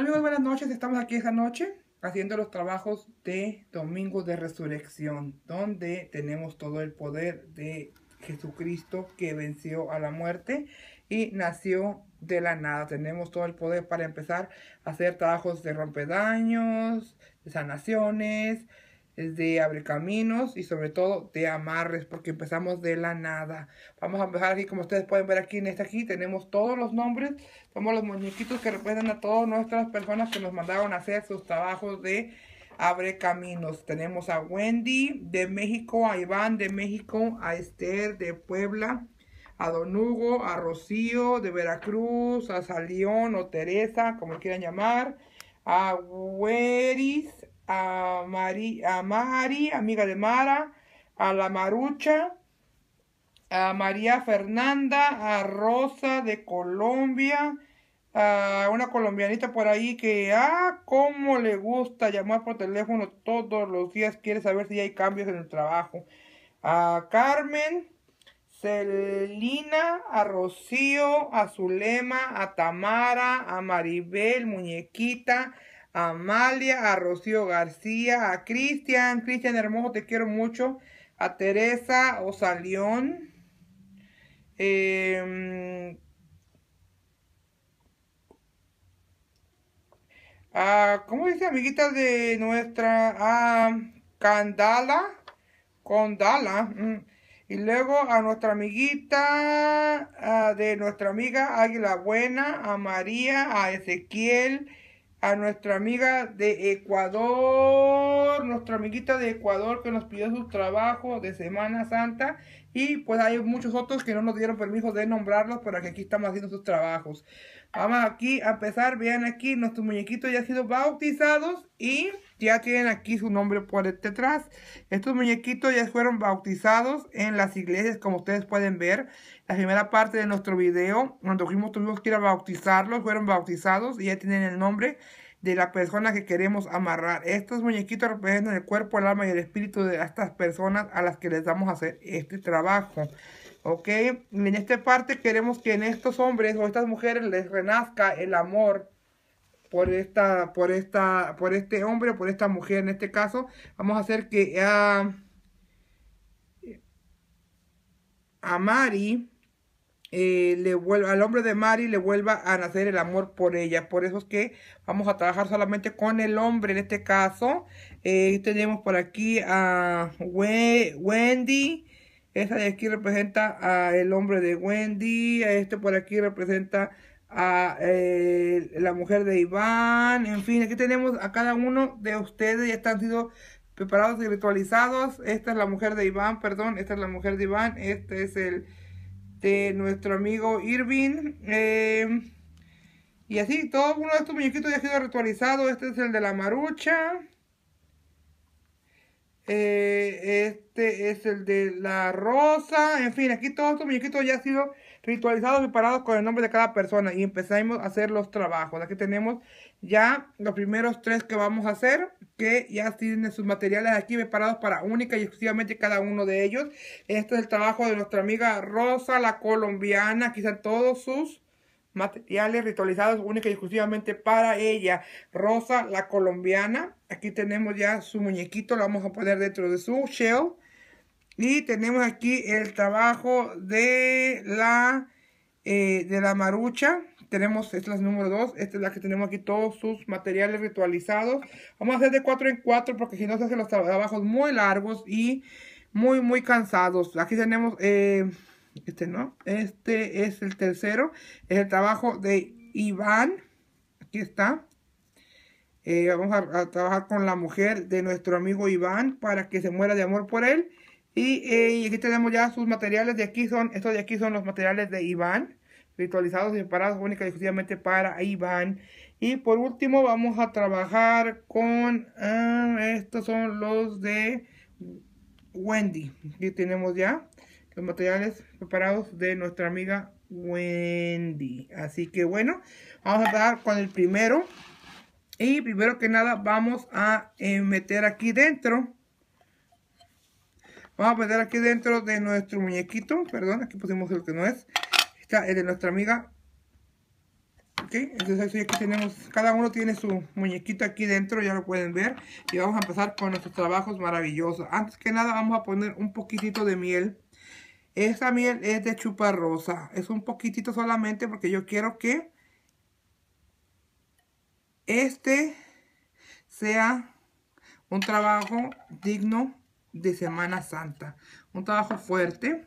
amigos, buenas noches, estamos aquí esta noche haciendo los trabajos de Domingo de Resurrección, donde tenemos todo el poder de Jesucristo que venció a la muerte y nació de la nada. Tenemos todo el poder para empezar a hacer trabajos de rompedaños, de sanaciones, es de Abre caminos y sobre todo de amarres, porque empezamos de la nada. Vamos a empezar aquí, como ustedes pueden ver aquí en esta aquí, tenemos todos los nombres, somos los muñequitos que representan a todas nuestras personas que nos mandaron a hacer sus trabajos de abre caminos. Tenemos a Wendy de México, a Iván de México, a Esther de Puebla, a Don Hugo, a Rocío de Veracruz, a Salión o Teresa, como quieran llamar, a Weris, a, Mari, a Mari, amiga de Mara, a la Marucha, a María Fernanda, a Rosa de Colombia, a una colombianita por ahí que, ah, cómo le gusta llamar por teléfono todos los días, quiere saber si hay cambios en el trabajo. A Carmen, Celina, a Rocío, a Zulema, a Tamara, a Maribel, muñequita, a Amalia, a Rocío García, a Cristian, Cristian Hermoso, te quiero mucho, a Teresa Osalión, eh, a, ¿cómo dice? Amiguita de nuestra, a Candala, Condala, mm. Y luego a nuestra amiguita, ah, de nuestra amiga Águila Buena, a María, a Ezequiel, a nuestra amiga de Ecuador, nuestra amiguita de Ecuador que nos pidió su trabajo de Semana Santa y pues hay muchos otros que no nos dieron permiso de nombrarlos, pero que aquí estamos haciendo sus trabajos. Vamos aquí a empezar. Vean aquí, nuestros muñequitos ya han sido bautizados y ya tienen aquí su nombre por detrás. Estos muñequitos ya fueron bautizados en las iglesias, como ustedes pueden ver. La primera parte de nuestro video, cuando fuimos, tuvimos que ir a bautizarlos, fueron bautizados y ya tienen el nombre de la persona que queremos amarrar. Estos muñequitos representan el cuerpo, el alma y el espíritu de estas personas a las que les vamos a hacer este trabajo. ¿Ok? En esta parte queremos que en estos hombres o estas mujeres les renazca el amor por esta, por esta, por este hombre o por esta mujer. En este caso, vamos a hacer que ah, a, Mari eh, le vuelva, al hombre de Mari le vuelva a nacer el amor por ella. Por eso es que vamos a trabajar solamente con el hombre en este caso. Eh, tenemos por aquí a Wendy. Esta de aquí representa a el hombre de Wendy. Este por aquí representa a eh, la mujer de Iván. En fin, aquí tenemos a cada uno de ustedes. Ya están siendo preparados y ritualizados. Esta es la mujer de Iván, perdón. Esta es la mujer de Iván. Este es el de nuestro amigo Irving. Eh, y así, todo uno de estos muñequitos ya ha sido ritualizado. Este es el de la marucha. Eh, este es el de la rosa. En fin, aquí todos estos muñequitos ya han sido ritualizados y preparados con el nombre de cada persona. Y empezamos a hacer los trabajos. Aquí tenemos ya los primeros tres que vamos a hacer. Que ya tienen sus materiales aquí preparados para única y exclusivamente cada uno de ellos. Este es el trabajo de nuestra amiga Rosa, la colombiana. Aquí están todos sus materiales ritualizados única y exclusivamente para ella. Rosa, la colombiana. Aquí tenemos ya su muñequito, lo vamos a poner dentro de su shell. Y tenemos aquí el trabajo de la, eh, de la marucha. Tenemos, esta es la número 2, esta es la que tenemos aquí todos sus materiales ritualizados. Vamos a hacer de 4 en 4 porque si no se hacen los trabajos muy largos y muy, muy cansados. Aquí tenemos... Eh, este no. Este es el tercero. Es el trabajo de Iván. Aquí está. Eh, vamos a, trabajar con la mujer de nuestro amigo Iván para que se muera de amor por él. Eh, y, aquí tenemos ya sus materiales de aquí son, estos de aquí son los materiales de Iván, Virtualizados y separados única exclusivamente para Iván. Y por último vamos a trabajar con, ah, estos son los de Wendy. Aquí tenemos ya los materiales preparados de nuestra amiga Wendy. Así que bueno, vamos a empezar con el primero. Y primero que nada vamos a eh, meter aquí dentro. Vamos a meter aquí dentro de nuestro muñequito. Perdón, aquí pusimos el que no es. Está el de nuestra amiga. Ok, entonces aquí tenemos, cada uno tiene su muñequito aquí dentro, ya lo pueden ver. Y vamos a empezar con nuestros trabajos maravillosos. Antes que nada vamos a poner un poquitito de miel. Esta miel es de chupa rosa, Es un poquitito solamente porque yo quiero que este sea un trabajo digno de Semana Santa. Un trabajo fuerte,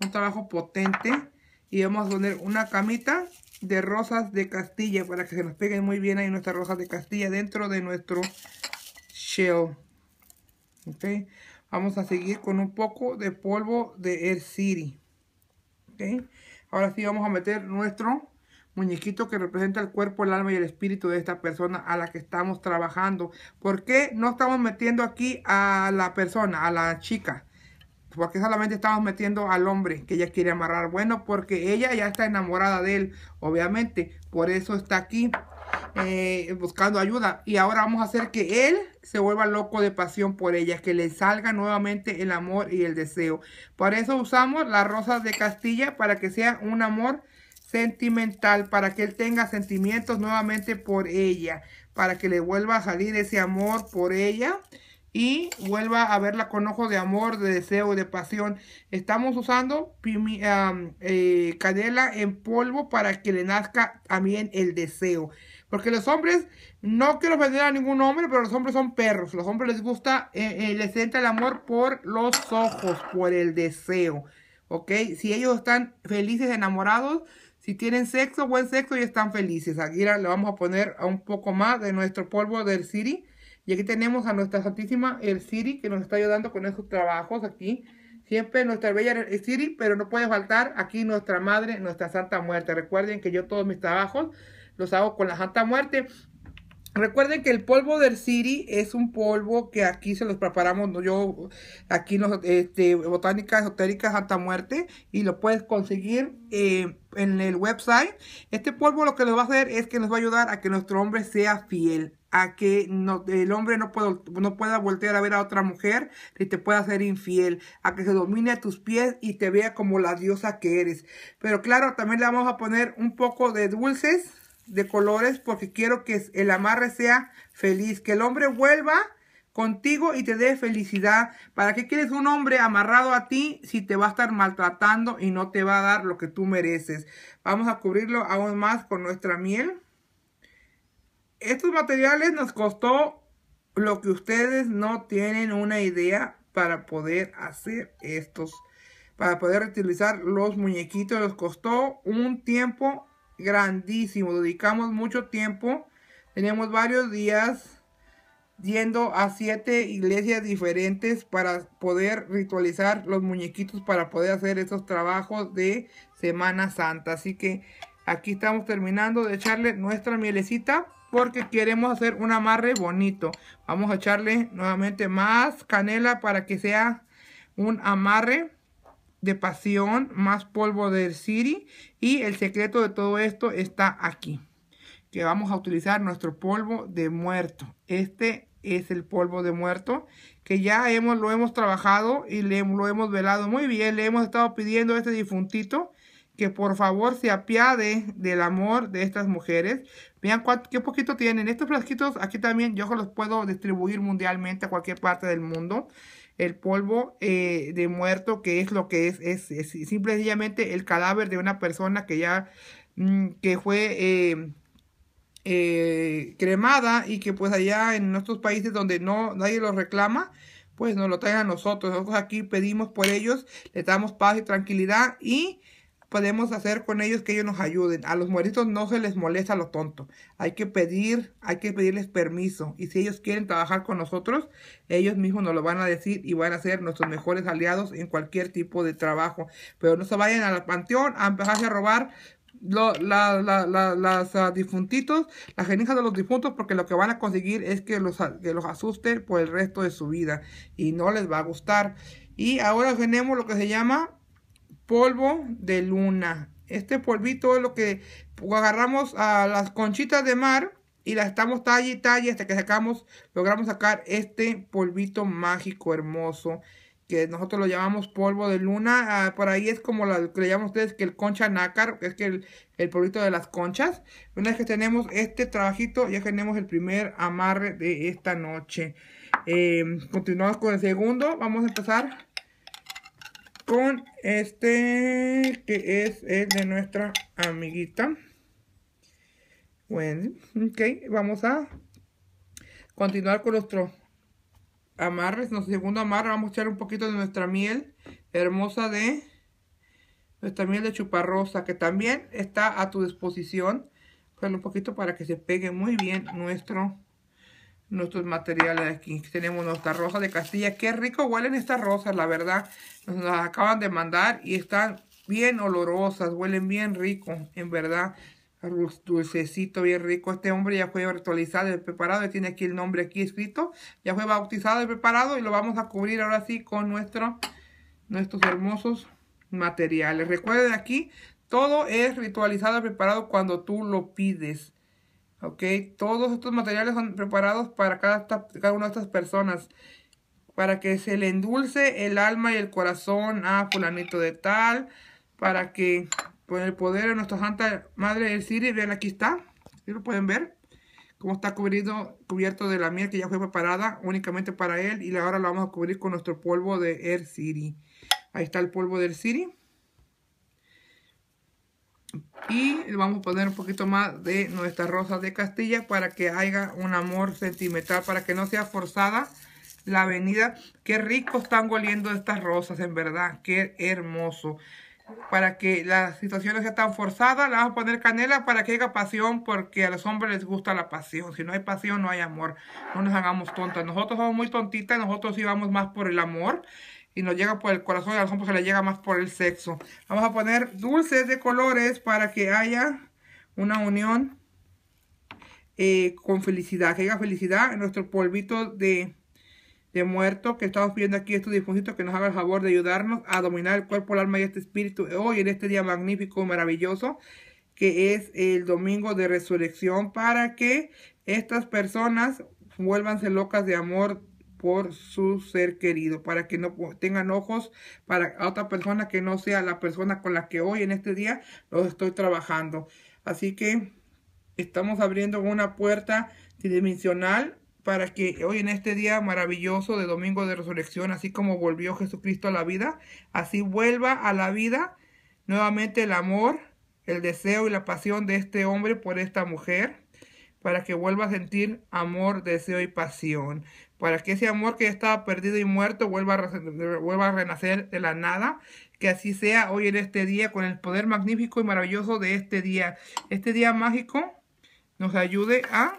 un trabajo potente. Y vamos a poner una camita de rosas de Castilla para que se nos peguen muy bien ahí nuestras rosas de Castilla dentro de nuestro shell. Ok. Vamos a seguir con un poco de polvo de el City. Ahora sí vamos a meter nuestro muñequito que representa el cuerpo, el alma y el espíritu de esta persona a la que estamos trabajando. ¿Por qué no estamos metiendo aquí a la persona, a la chica? Porque solamente estamos metiendo al hombre que ella quiere amarrar. Bueno, porque ella ya está enamorada de él, obviamente. Por eso está aquí eh, buscando ayuda. Y ahora vamos a hacer que él se vuelva loco de pasión por ella, que le salga nuevamente el amor y el deseo. Para eso usamos las rosas de Castilla, para que sea un amor sentimental, para que él tenga sentimientos nuevamente por ella, para que le vuelva a salir ese amor por ella y vuelva a verla con ojos de amor, de deseo, de pasión. Estamos usando eh, cadela en polvo para que le nazca también el deseo. Porque los hombres no quiero ofender a ningún hombre, pero los hombres son perros. Los hombres les gusta, eh, eh, les entra el amor por los ojos, por el deseo. ¿Ok? Si ellos están felices, enamorados, si tienen sexo, buen sexo y están felices. Aquí le vamos a poner un poco más de nuestro polvo del Siri. Y aquí tenemos a nuestra santísima el Siri que nos está ayudando con estos trabajos aquí. Siempre nuestra bella Siri, pero no puede faltar aquí nuestra madre, nuestra Santa Muerte. Recuerden que yo todos mis trabajos los hago con la Santa Muerte. Recuerden que el polvo del Siri es un polvo que aquí se los preparamos yo, aquí este, Botánicas Esotéricas Hasta Muerte, y lo puedes conseguir eh, en el website. Este polvo lo que nos va a hacer es que nos va a ayudar a que nuestro hombre sea fiel, a que el hombre no, no pueda voltear a ver a otra mujer y te pueda ser infiel, a que se domine a tus pies y te vea como la diosa que eres. Pero claro, también le vamos a poner un poco de dulces de colores porque quiero que el amarre sea feliz, que el hombre vuelva contigo y te dé felicidad. ¿Para qué quieres un hombre amarrado a ti si te va a estar maltratando y no te va a dar lo que tú mereces? Vamos a cubrirlo aún más con nuestra miel. Estos materiales nos costó lo que ustedes no tienen una idea para poder hacer estos, para poder utilizar los muñequitos. Nos costó un tiempo grandísimo. Dedicamos mucho tiempo. Tenemos varios días yendo a siete iglesias diferentes para poder ritualizar los muñequitos para poder hacer esos trabajos de Semana Santa. Así que aquí estamos terminando de echarle nuestra mielecita porque queremos hacer un amarre bonito. Vamos a echarle nuevamente más canela para que sea un amarre de pasión, más polvo del Siri. Y el secreto de todo esto está aquí, que vamos a utilizar nuestro polvo de muerto. Este es el polvo de muerto que ya hemos, lo hemos trabajado y le, lo hemos velado muy bien. Le hemos estado pidiendo a este difuntito que por favor se apiade del amor de estas mujeres. Vean cuánto, qué poquito tienen. Estos frasquitos aquí también yo los puedo distribuir mundialmente a cualquier parte del mundo el polvo eh, de muerto, que es lo que es, es, sencillamente el cadáver de una persona que ya mm, que fue eh, eh, cremada y que pues allá en nuestros países donde no nadie lo reclama, pues nos lo traigan a nosotros. Nosotros aquí pedimos por ellos, les damos paz y tranquilidad y podemos hacer con ellos que ellos nos ayuden. A los muertitos no se les molesta lo tonto. Hay que pedir, hay que pedirles permiso. Y si ellos quieren trabajar con nosotros, ellos mismos nos lo van a decir y van a ser nuestros mejores aliados en cualquier tipo de trabajo. Pero no se vayan al panteón a empezar a robar lo, las ah, difuntitos, las genijas de los difuntos, porque lo que van a conseguir es que los, ah, que los asusten por el resto de su vida y no les va a gustar. Y ahora tenemos lo que se llama polvo de luna. Este polvito es lo que agarramos a las conchitas de mar y las estamos talla y talla hasta que sacamos, logramos sacar este polvito mágico hermoso que nosotros lo llamamos polvo de luna. Ah, por ahí es como lo que le llaman ustedes que el concha nácar, que es que el, polvito de las conchas. Una vez que tenemos este trabajito, ya tenemos el primer amarre de esta noche. Eh, continuamos con el segundo. Vamos a empezar con este que es el de nuestra amiguita bueno, Ok, vamos a continuar con nuestro amarres. Nuestro segundo amarre vamos a echar un poquito de nuestra miel hermosa de nuestra miel de chuparrosa que también está a tu disposición. Pero pues un poquito para que se pegue muy bien nuestro nuestros materiales aquí. Tenemos nuestra rosa de Castilla. Qué rico huelen estas rosas, la verdad. Nos las acaban de mandar y están bien olorosas. Huelen bien rico, en verdad. Dulcecito, bien rico. Este hombre ya fue ritualizado y preparado. Tiene aquí el nombre aquí escrito. Ya fue bautizado y preparado. Y lo vamos a cubrir ahora sí con nuestro, nuestros hermosos materiales. Recuerden aquí, todo es ritualizado y preparado cuando tú lo pides. ¿ok? Todos estos materiales son preparados para cada, cada una de estas personas, para que se le endulce el alma y el corazón a fulanito de tal, para que con el poder de nuestra Santa Madre del Siri, vean aquí está, ¿sí lo pueden ver? Como está cubierto de la miel que ya fue preparada únicamente para él y ahora lo vamos a cubrir con nuestro polvo de El er Siri. Ahí está el polvo del Siri y vamos a poner un poquito más de nuestra rosas de Castilla para que haya un amor sentimental, para que no sea forzada la avenida. Qué rico están oliendo estas rosas, en verdad, qué hermoso. Para que las situaciones sea tan forzada, le vamos a poner canela para que haya pasión, porque a los hombres les gusta la pasión. Si no hay pasión, no hay amor. No nos hagamos tontas. Nosotros somos muy tontitas, nosotros íbamos más por el amor y nos llega por el corazón y al hombro se le llega más por el sexo. Vamos a poner dulces de colores para que haya una unión eh, con felicidad, que haya felicidad en nuestro polvito de, muerto que estamos pidiendo aquí estos difuntos que nos haga el favor de ayudarnos a dominar el cuerpo, el alma y este espíritu hoy en este día magnífico, maravilloso que es el domingo de resurrección para que estas personas vuélvanse locas de amor por su ser querido, para que no tengan ojos para otra persona que no sea la persona con la que hoy en este día los estoy trabajando. Así que estamos abriendo una puerta tridimensional para que hoy en este día maravilloso de Domingo de Resurrección, así como volvió Jesucristo a la vida, así vuelva a la vida nuevamente el amor, el deseo y la pasión de este hombre por esta mujer para que vuelva a sentir amor, deseo y pasión, para que ese amor que estaba perdido y muerto vuelva a, a renacer de la nada, que así sea hoy en este día, con el poder magnífico y maravilloso de este día. Este día mágico nos ayude a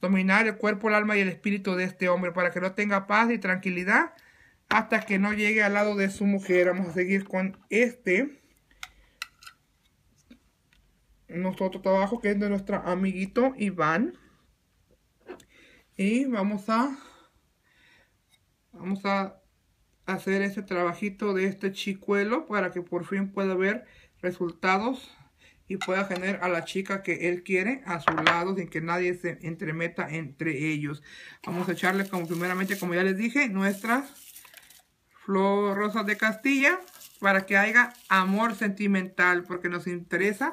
dominar el cuerpo, el alma y el espíritu de este hombre, para que no tenga paz y tranquilidad hasta que no llegue al lado de su mujer. Vamos a seguir con este nuestro trabajo que es de nuestro amiguito Iván. Y vamos a vamos a hacer este trabajito de este chicuelo para que por fin pueda ver resultados y pueda generar a la chica que él quiere a su lado sin que nadie se entremeta entre ellos. Vamos a echarle como primeramente, como ya les dije, Nuestras flor rosa de Castilla para que haya amor sentimental porque nos interesa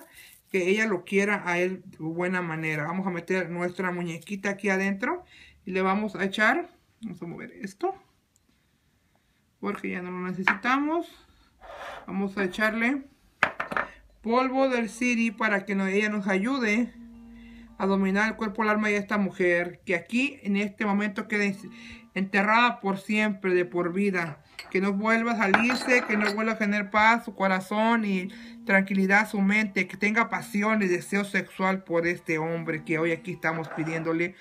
que ella lo quiera a él de buena manera. Vamos a meter nuestra muñequita aquí adentro y le vamos a echar, vamos a mover esto, porque ya no lo necesitamos. Vamos a echarle polvo del Siri para que ella nos ayude a dominar el cuerpo, el alma y esta mujer, que aquí en este momento quede enterrada por siempre, de por vida, que no vuelva a salirse, que no vuelva a tener paz su corazón y tranquilidad su mente, que tenga pasión y deseo sexual por este hombre que hoy aquí estamos pidiéndole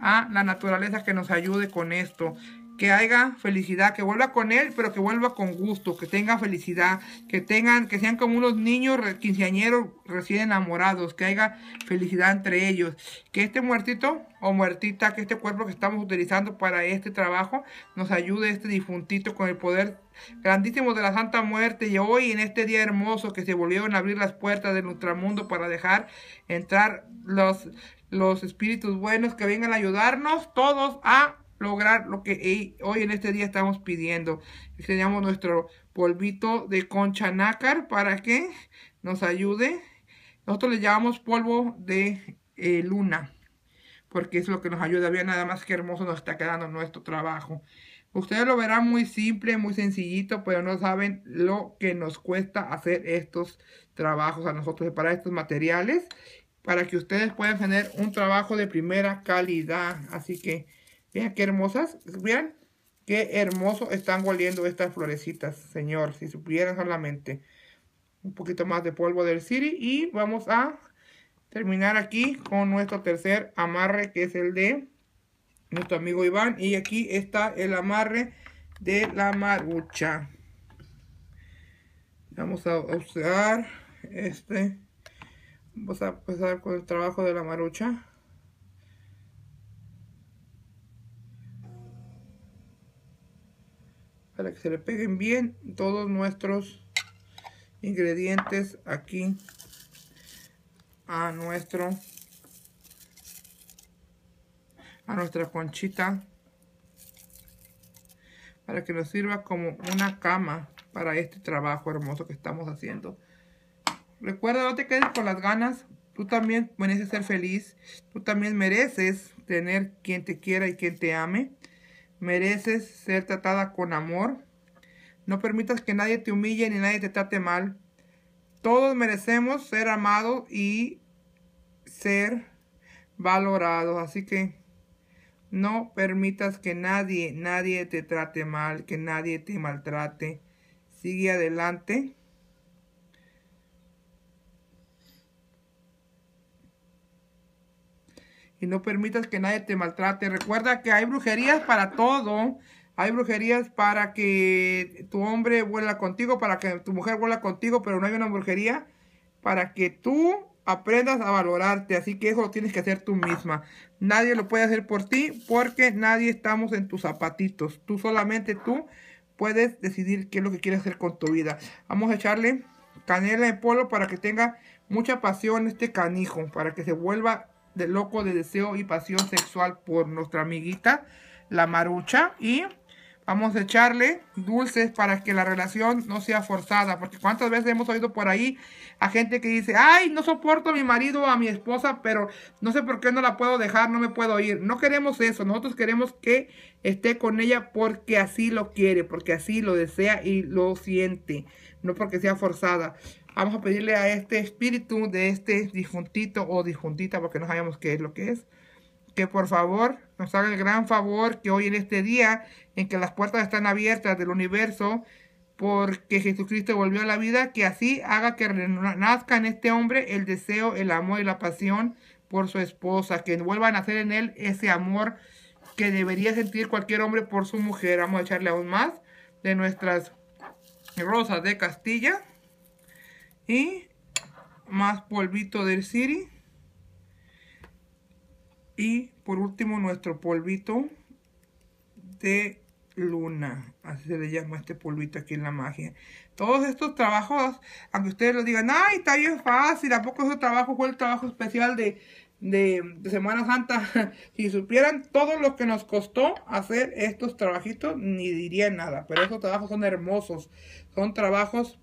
a la naturaleza que nos ayude con esto, que haya felicidad, que vuelva con él, pero que vuelva con gusto, que tenga felicidad, que tengan, que sean como unos niños quinceañeros recién enamorados, que haya felicidad entre ellos, que este muertito o muertita, que este cuerpo que estamos utilizando para este trabajo, nos ayude este difuntito con el poder grandísimo de la Santa Muerte y hoy en este día hermoso que se volvieron a abrir las puertas del ultramundo para dejar entrar los, los espíritus buenos que vengan a ayudarnos todos a lograr lo que e-, hoy en este día estamos pidiendo. Enseñamos nuestro polvito de concha nácar para que nos ayude. Nosotros le llamamos polvo de eh, luna porque es lo que nos ayuda. Vean nada más que hermoso nos está quedando nuestro trabajo. Ustedes lo verán muy simple, muy sencillito, pero no saben lo que nos cuesta hacer estos trabajos a nosotros, para estos materiales, para que ustedes puedan tener un trabajo de primera calidad. Así que Vean qué hermosas. Vean qué hermoso están volviendo estas florecitas, señor. Si supieran solamente un poquito más de polvo del siri. Y vamos a terminar aquí con nuestro tercer amarre, que es el de nuestro amigo Iván. Y aquí está el amarre de la marucha. Vamos a usar este. Vamos a empezar con el trabajo de la marucha. para que se le peguen bien todos nuestros ingredientes aquí a nuestro a nuestra conchita para que nos sirva como una cama para este trabajo hermoso que estamos haciendo recuerda no te quedes con las ganas tú también mereces ser feliz tú también mereces tener quien te quiera y quien te ame mereces ser tratada con amor. No permitas que nadie te humille ni nadie te trate mal. Todos merecemos ser amados y ser valorados. Así que no permitas que nadie, nadie te trate mal, que nadie te maltrate. Sigue adelante. y no permitas que nadie te maltrate. Recuerda que hay brujerías para todo. Hay brujerías para que tu hombre vuela contigo, para que tu mujer vuela contigo, pero no hay una brujería para que tú aprendas a valorarte. Así que eso lo tienes que hacer tú misma. Nadie lo puede hacer por ti porque nadie estamos en tus zapatitos. Tú solamente tú puedes decidir qué es lo que quieres hacer con tu vida. Vamos a echarle canela en polvo para que tenga mucha pasión este canijo, para que se vuelva de loco de deseo y pasión sexual por nuestra amiguita, la marucha. Y vamos a echarle dulces para que la relación no sea forzada. Porque cuántas veces hemos oído por ahí a gente que dice, ay, no soporto a mi marido o a mi esposa, pero no sé por qué no la puedo dejar, no me puedo ir. No queremos eso, nosotros queremos que esté con ella porque así lo quiere, porque así lo desea y lo siente, no porque sea forzada. Vamos a pedirle a este espíritu de este disjuntito o disjuntita, porque no sabemos qué es lo que es, que por favor nos haga el gran favor que hoy en este día en que las puertas están abiertas del universo, porque Jesucristo volvió a la vida, que así haga que renazca en este hombre el deseo, el amor y la pasión por su esposa, que vuelva a nacer en él ese amor que debería sentir cualquier hombre por su mujer. Vamos a echarle aún más de nuestras rosas de Castilla y más polvito del Siri y por último nuestro polvito de luna así se le llama este polvito aquí en la magia todos estos trabajos aunque ustedes lo digan ay está es fácil a poco ese trabajo fue el trabajo especial de, de, Semana Santa si supieran todo lo que nos costó hacer estos trabajitos ni dirían nada pero estos trabajos son hermosos son trabajos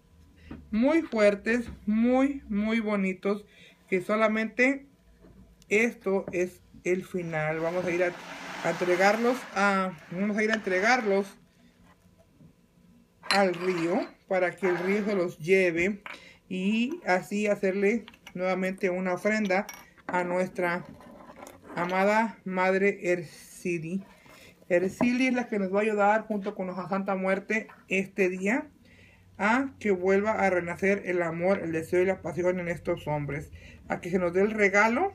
muy fuertes, muy, muy bonitos, que solamente esto es el final. Vamos a ir a, entregarlos a, vamos a ir a entregarlos al río para que el río se los lleve y así hacerle nuevamente una ofrenda a nuestra amada Madre Ercili. Ercili es la que nos va a ayudar junto con a Santa Muerte este día a que vuelva a renacer el amor, el deseo y la pasión en estos hombres, a que se nos dé el regalo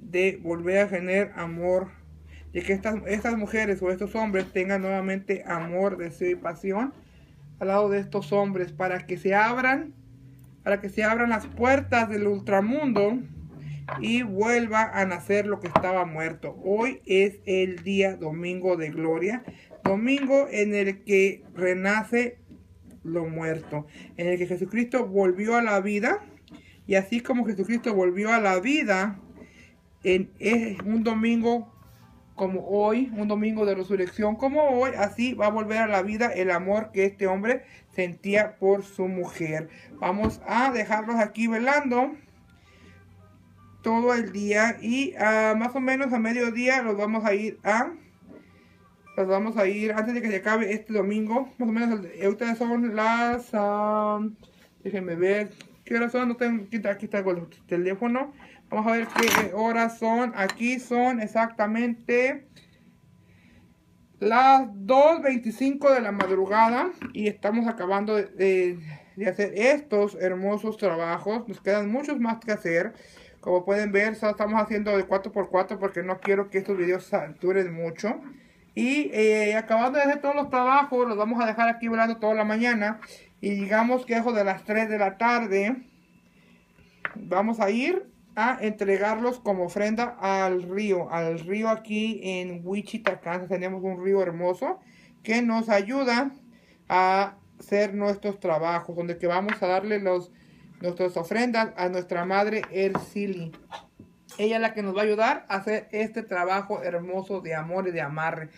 de volver a generar amor, de que estas, estas mujeres o estos hombres tengan nuevamente amor, deseo y pasión al lado de estos hombres para que se abran, para que se abran las puertas del ultramundo y vuelva a nacer lo que estaba muerto. Hoy es el día domingo de gloria, domingo en el que renace lo muerto, en el que Jesucristo volvió a la vida, y así como Jesucristo volvió a la vida, en un domingo como hoy, un domingo de resurrección como hoy, así va a volver a la vida el amor que este hombre sentía por su mujer. Vamos a dejarlos aquí velando todo el día y ah, más o menos a mediodía los vamos a ir a nos vamos a ir antes de que se acabe este domingo. Más o menos, eh, ustedes son las. Ah, déjenme ver. ¿Qué horas son? No tengo, aquí, aquí el teléfono. Vamos a ver qué horas son. Aquí son exactamente las 2.25 de la madrugada. Y estamos acabando de, hacer estos hermosos trabajos. Nos quedan muchos más que hacer. Como pueden ver, solo estamos haciendo de 4x4 porque no quiero que estos videos duren mucho. Y eh, acabando de hacer todos los trabajos, los vamos a dejar aquí volando toda la mañana. Y digamos que a de las 3 de la tarde, vamos a ir a entregarlos como ofrenda al río. Al río aquí en Wichita, Kansas. Tenemos un río hermoso que nos ayuda a hacer nuestros trabajos. Donde que vamos a darle los, nuestras ofrendas a nuestra madre Ercili. Ella es la que nos va a ayudar a hacer este trabajo hermoso de amor y de amarre.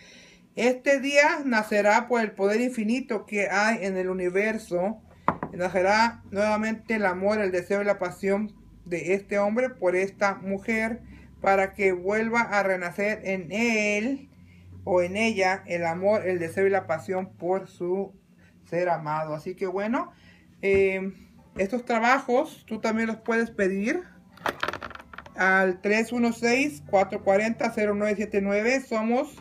Este día nacerá por el poder infinito que hay en el universo. Nacerá nuevamente el amor, el deseo y la pasión de este hombre por esta mujer para que vuelva a renacer en él o en ella el amor, el deseo y la pasión por su ser amado. Así que bueno, eh, estos trabajos tú también los puedes pedir al 316-440-0979. Somos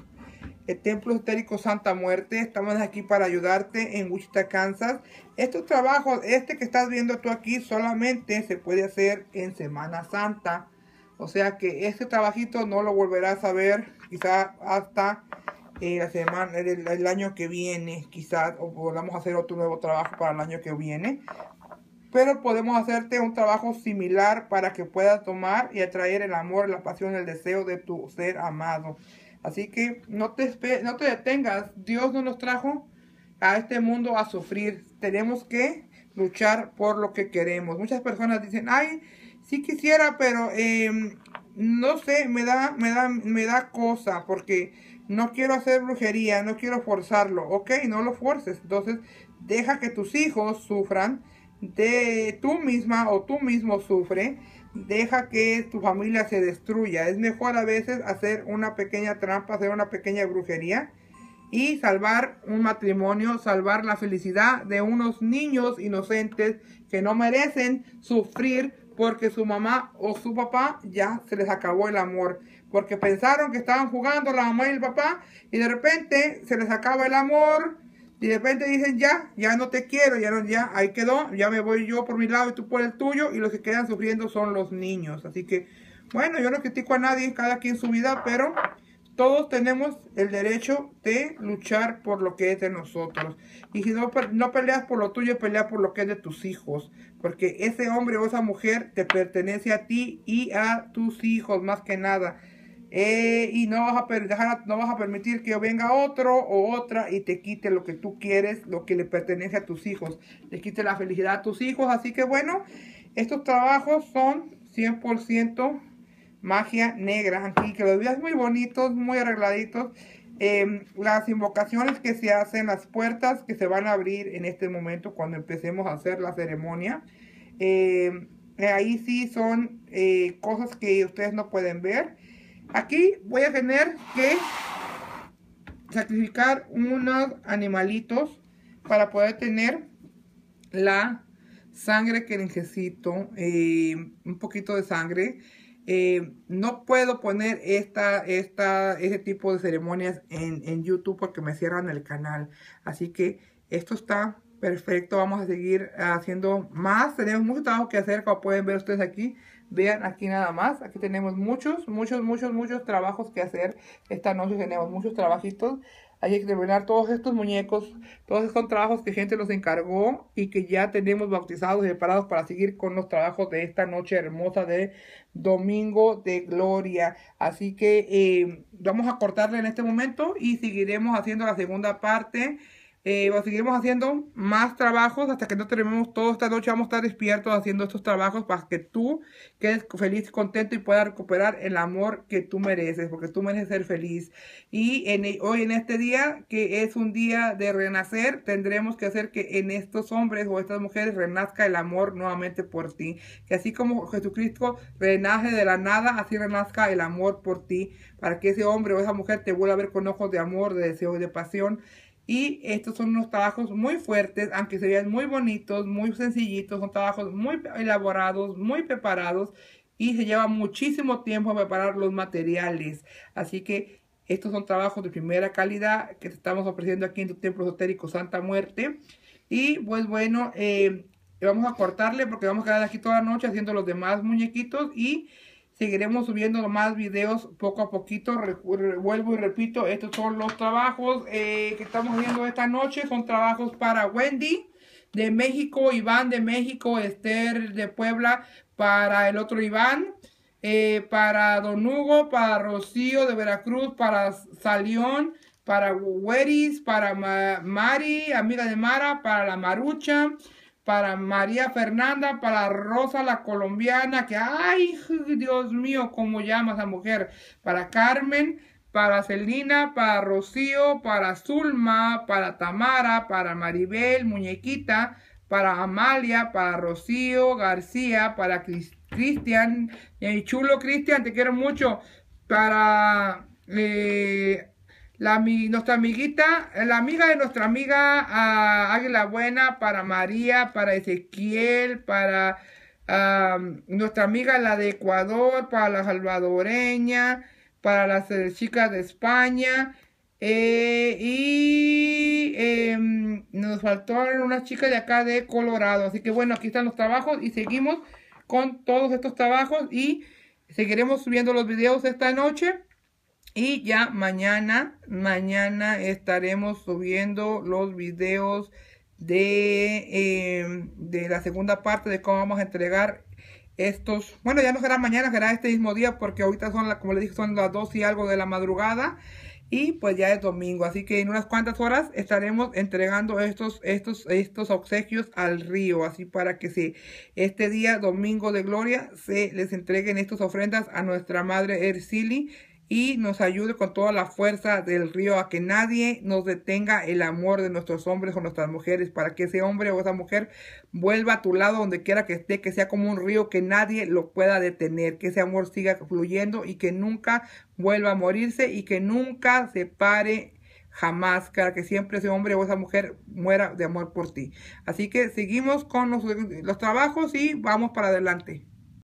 el Templo Estérico Santa Muerte. Estamos aquí para ayudarte en Wichita, Kansas. Estos trabajos, este que estás viendo tú aquí, solamente se puede hacer en Semana Santa. O sea que este trabajito no lo volverás a ver quizá hasta eh, la semana, el, año que viene. Quizás o volvamos a hacer otro nuevo trabajo para el año que viene pero podemos hacerte un trabajo similar para que puedas tomar y atraer el amor, la pasión, el deseo de tu ser amado. Así que no te, no te detengas, Dios no nos trajo a este mundo a sufrir, tenemos que luchar por lo que queremos. Muchas personas dicen, ay, sí quisiera, pero em, no sé, me da, me da, me da cosa, porque no quiero hacer brujería, no quiero forzarlo, ok, no lo forces, entonces deja que tus hijos sufran, de tú misma o tú mismo sufre, deja que tu familia se destruya. Es mejor a veces hacer una pequeña trampa, hacer una pequeña brujería y salvar un matrimonio, salvar la felicidad de unos niños inocentes que no merecen sufrir porque su mamá o su papá ya se les acabó el amor. Porque pensaron que estaban jugando la mamá y el papá y de repente se les acaba el amor, y de repente dicen ya, ya no te quiero, ya no, ya ahí quedó, ya me voy yo por mi lado y tú por el tuyo y los que quedan sufriendo son los niños. Así que, bueno, yo no critico a nadie, cada quien su vida, pero todos tenemos el derecho de luchar por lo que es de nosotros. Y si no, no peleas por lo tuyo, pelea por lo que es de tus hijos. Porque ese hombre o esa mujer te pertenece a ti y a tus hijos más que nada. Eh, y no vas, a no vas a permitir que venga otro o otra y te quite lo que tú quieres, lo que le pertenece a tus hijos, le quite la felicidad a tus hijos. Así que bueno, estos trabajos son 100% magia negra, aquí que los días muy bonitos, muy arregladitos. Em, las invocaciones que se hacen, las puertas que se van a abrir en este momento cuando empecemos a hacer la ceremonia. Em, ahí sí son eh, cosas que ustedes no pueden ver. Aquí voy a tener que sacrificar unos animalitos para poder tener la sangre que necesito, eh, un poquito de sangre. Eh, no puedo poner esta, esta, este tipo de ceremonias en, en, YouTube porque me cierran el canal. Así que esto está perfecto. Vamos a seguir haciendo más. Tenemos mucho trabajo que hacer, como pueden ver ustedes aquí. Vean aquí nada más, aquí tenemos muchos, muchos, muchos, muchos trabajos que hacer. Esta noche tenemos muchos trabajitos. Hay que terminar todos estos muñecos, todos estos trabajos que gente nos encargó y que ya tenemos bautizados y preparados para seguir con los trabajos de esta noche hermosa de Domingo de Gloria. Así que eh, vamos a cortarle en este momento y seguiremos haciendo la segunda parte. Eh, haciendo más trabajos hasta que no terminemos todo esta noche. Vamos a estar despiertos haciendo estos trabajos para que tú quedes feliz, contento y puedas recuperar el amor que tú mereces, porque tú mereces ser feliz. Y e, hoy en este día, que es un día de renacer, tendremos que hacer que en estos hombres o estas mujeres renazca el amor nuevamente por ti. Que así como Jesucristo renace de la nada, así renazca el amor por ti, para que ese hombre o esa mujer te vuelva a ver con ojos de amor, de deseo y de pasión y estos son unos trabajos muy fuertes, aunque se vean muy bonitos, muy sencillitos, son trabajos muy elaborados, muy preparados y se lleva muchísimo tiempo preparar los materiales. Así que estos son trabajos de primera calidad que te estamos ofreciendo aquí en tu templo esotérico Santa Muerte. Y pues bueno, eh, vamos a cortarle porque vamos a quedar aquí toda la noche haciendo los demás muñequitos y Seguiremos subiendo más videos poco a poquito. vuelvo y repito, estos son los trabajos eh, que estamos viendo esta noche. Son trabajos para Wendy de México, Iván de México, Esther de Puebla, para el otro Iván, eh, para Don Hugo, para Rocío de Veracruz, para Salión, para Gueris, para Mari, amiga de Mara, para la Marucha, para María Fernanda, para Rosa la colombiana, que ay, Dios mío, cómo llama esa mujer, para Carmen, para Celina, para Rocío, para Zulma, para Tamara, para Maribel, muñequita, para Amalia, para Rocío García, para Cristian, y eh, chulo Cristian, te quiero mucho, para eh, la, nuestra amiguita, la amiga de nuestra amiga ah, Águila Buena, para María, para Ezequiel, para nuestra amiga la de Ecuador, para la salvadoreña, para las chicas de España. Eh, y em, nos faltaron unas chicas de acá de Colorado. Así que bueno, aquí están los trabajos y seguimos con todos estos trabajos y seguiremos subiendo los videos esta noche. Y ya mañana, mañana estaremos subiendo los videos de, em, de la segunda parte de cómo vamos a entregar estos, bueno, ya no será mañana, será este mismo día, porque ahorita son, como les dije, son las 2 y algo de la madrugada, y pues ya es domingo, así que en unas cuantas horas estaremos entregando estos, estos, estos obsequios al río, así para que este día, domingo de gloria, se les entreguen estas ofrendas a nuestra madre Ercili, y nos ayude con toda la fuerza del río a que nadie nos detenga el amor de nuestros hombres o nuestras mujeres, para que ese hombre o esa mujer vuelva a tu lado donde quiera que esté, que sea como un río que nadie lo pueda detener, que ese amor siga fluyendo y que nunca vuelva a morirse y que nunca se pare jamás, para que siempre ese hombre o esa mujer muera de amor por ti. Así que seguimos con los trabajos y vamos para adelante.